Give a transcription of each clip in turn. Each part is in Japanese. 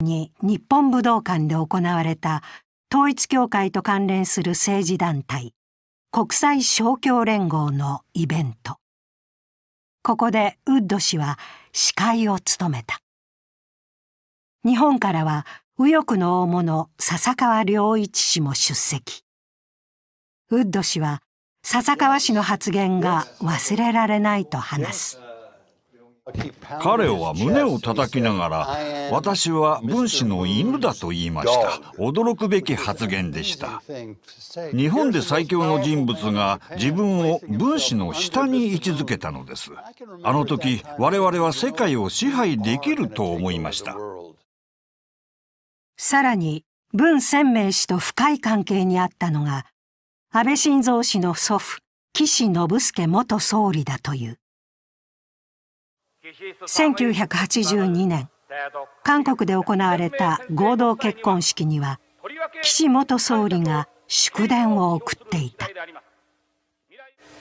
に日本武道館で行われた統一教会と関連する政治団体国際勝共連合のイベントここでウッド氏は司会を務めた日本からは右翼の大物笹川良一氏も出席ウッド氏は笹川氏の発言が忘れられないと話す彼は胸を叩きながら私は分子の犬だと言いました驚くべき発言でした日本で最強の人物が自分を分子の下に位置づけたのですあの時我々は世界を支配できると思いましたさらに文鮮明氏と深い関係にあったのが安倍晋三氏の祖父岸信介元総理だという。1982年、韓国で行われた合同結婚式には岸元総理が祝電を送っていた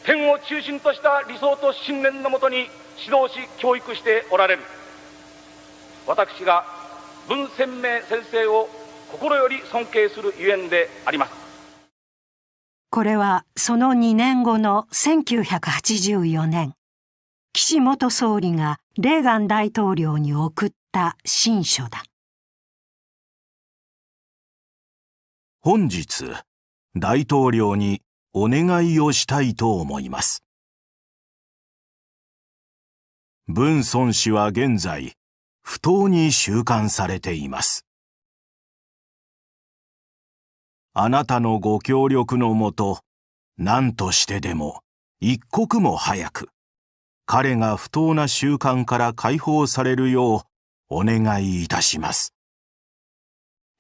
天を中心とした理想と信念のもとに指導し教育しておられる私が文鮮明先生を心より尊敬するゆえんでありますこれはその2年後の1984年岸元総理がレーガン大統領に送った親書だ。本日、大統領にお願いをしたいと思います。文孫氏は現在、不当に収監されています。あなたのご協力のもと、何としてでも、一刻も早く、彼が不当な習慣から解放されるようお願いいたします。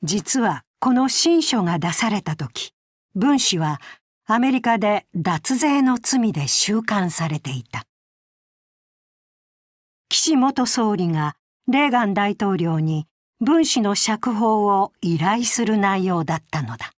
実はこの新書が出された時、文氏はアメリカで脱税の罪で収監されていた。岸元総理がレーガン大統領に文氏の釈放を依頼する内容だったのだ。